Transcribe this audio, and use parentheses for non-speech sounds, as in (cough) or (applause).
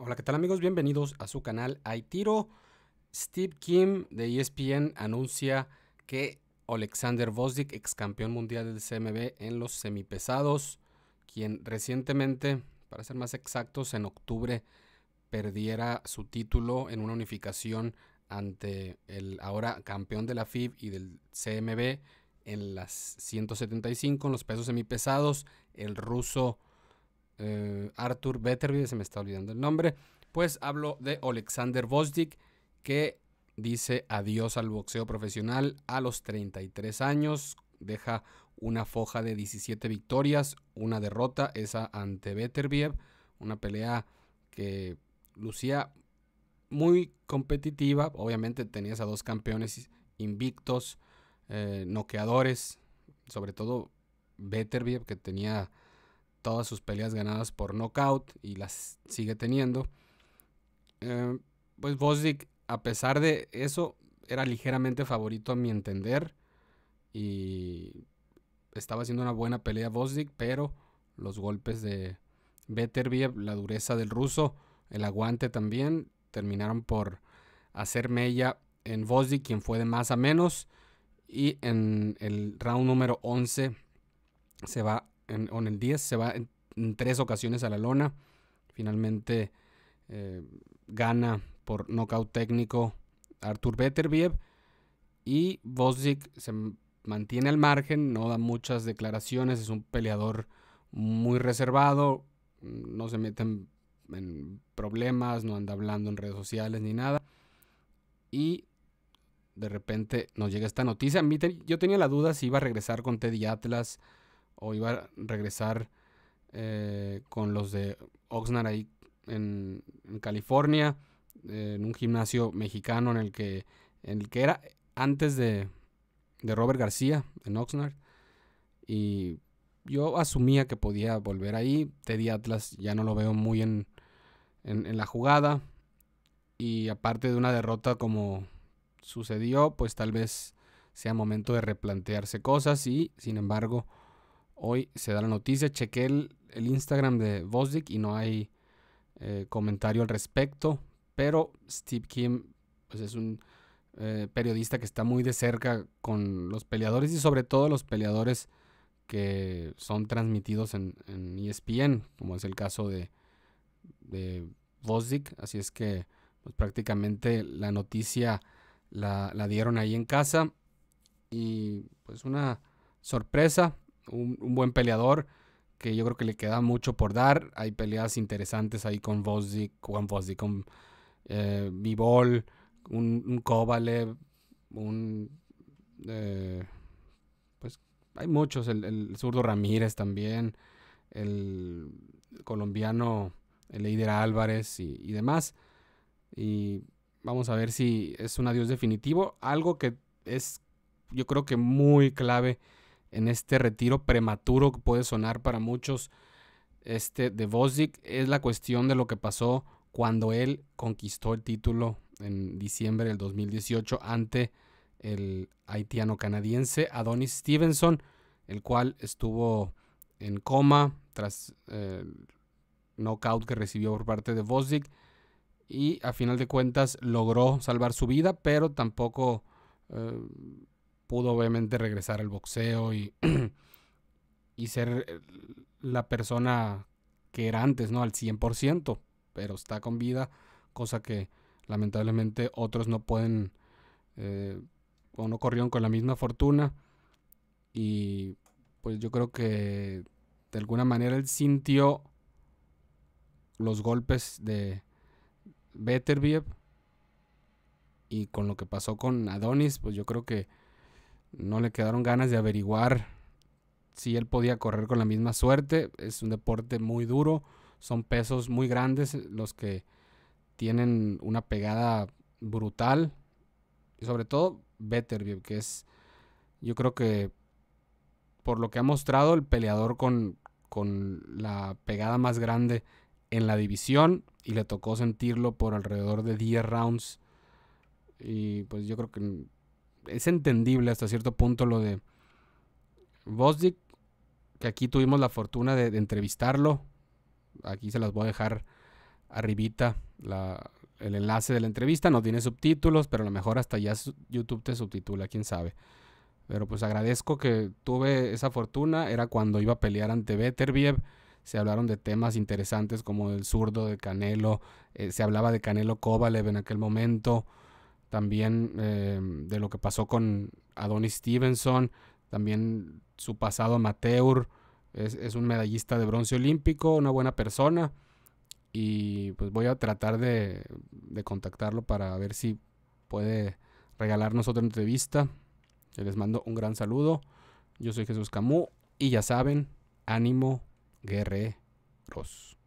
Hola, ¿qué tal amigos? Bienvenidos a su canal Hay Tiro. Steve Kim de ESPN anuncia que Alexander Vosdik, ex campeón mundial del CMB en los semipesados, quien recientemente, para ser más exactos, en octubre perdiera su título en una unificación ante el ahora campeón de la FIB y del CMB en las 175, en los pesos semipesados, el ruso eh, Arthur se me está olvidando el nombre, pues hablo de Alexander Vosdik, que dice adiós al boxeo profesional a los 33 años, deja una foja de 17 victorias, una derrota, esa ante Beterbiev, una pelea que lucía muy competitiva, obviamente tenías a dos campeones invictos, eh, noqueadores, sobre todo Beterbiev que tenía todas sus peleas ganadas por knockout y las sigue teniendo. Eh, pues Bosdick, a pesar de eso, era ligeramente favorito a mi entender y estaba haciendo una buena pelea Bosdick, pero los golpes de Beterbiev, la dureza del ruso, el aguante también, terminaron por hacer mella en Bosdick, quien fue de más a menos. Y en el round número 11 se va en, el 10, se va en, tres ocasiones a la lona. Finalmente eh, gana por nocaut técnico Artur Beterbiev y Vosik se mantiene al margen, no da muchas declaraciones, es un peleador muy reservado, no se mete en, en, problemas, no anda hablando en redes sociales ni nada. Y de repente nos llega esta noticia. yo tenía la duda si iba a regresar con Teddy Atlas o iba a regresar eh, con los de Oxnard ahí en, California, eh, en un gimnasio mexicano en el que, en el que era antes de, de Robert García en Oxnard. Y yo asumía que podía volver ahí. Teddy Atlas ya no lo veo muy en, en la jugada. Y aparte de una derrota como sucedió, pues tal vez sea momento de replantearse cosas y sin embargo hoy se da la noticia. Chequé el, Instagram de Vozdik y no hay eh, comentario al respecto, pero Steve Kim pues es un eh, periodista que está muy de cerca con los peleadores y sobre todo los peleadores que son transmitidos en, ESPN, e como es el caso de, de Así es que pues, prácticamente la noticia la dieron ahí en casa y pues una sorpresa un, buen peleador que yo creo que le queda mucho por dar. Hay peleas interesantes ahí con Vozic. Juan Vozic. con eh, un, un Kovalev, un... Eh, pues hay muchos, el, zurdo Ramírez también, el colombiano el líder Álvarez y demás. Y vamos a ver si es un adiós definitivo, algo que es yo creo que muy clave en este retiro prematuro que puede sonar para muchos este de Vozic es la cuestión de lo que pasó cuando él conquistó el título en diciembre del 2018 ante el haitiano canadiense Adonis Stevenson, el cual estuvo en coma tras eh, el knockout que recibió por parte de Vozic y a final de cuentas logró salvar su vida, pero tampoco eh, pudo obviamente regresar al boxeo y, (clears throat) y ser eh, la persona que era antes, ¿no? Al 100%, pero está con vida, cosa que lamentablemente otros no pueden eh, o no corrieron con la misma fortuna. Y pues yo creo que de alguna manera él sintió los golpes de Beterbiev y con lo que pasó con Adonis, pues yo creo que no le quedaron ganas de averiguar si él podía correr con la misma suerte. Es un deporte muy duro, son pesos muy grandes eh, los que tienen una pegada brutal. Y sobre todo Betterview, que es, yo creo que por lo que ha mostrado el peleador con, con la pegada más grande en la división y le tocó sentirlo por alrededor de 10 rounds. Y pues yo creo que es entendible hasta cierto punto lo de Bosdick, que aquí tuvimos la fortuna de, entrevistarlo. Aquí se las voy a dejar arribita el enlace de la entrevista. No tiene subtítulos, pero a lo mejor hasta ya YouTube te subtitula, quién sabe. Pero pues agradezco que tuve esa fortuna. Era cuando iba a pelear ante Beterbiev. Se hablaron de temas interesantes como el zurdo de Canelo. Eh, se hablaba de Canelo Kovalev en aquel momento también em, de lo que pasó con Adonis Stevenson, también su pasado amateur, es, un medallista de bronce olímpico, una buena persona y pues voy a tratar de, de contactarlo para ver si puede regalarnos otra entrevista. Les mando un gran saludo. Yo soy Jesús Camus y ya saben, ánimo guerreros.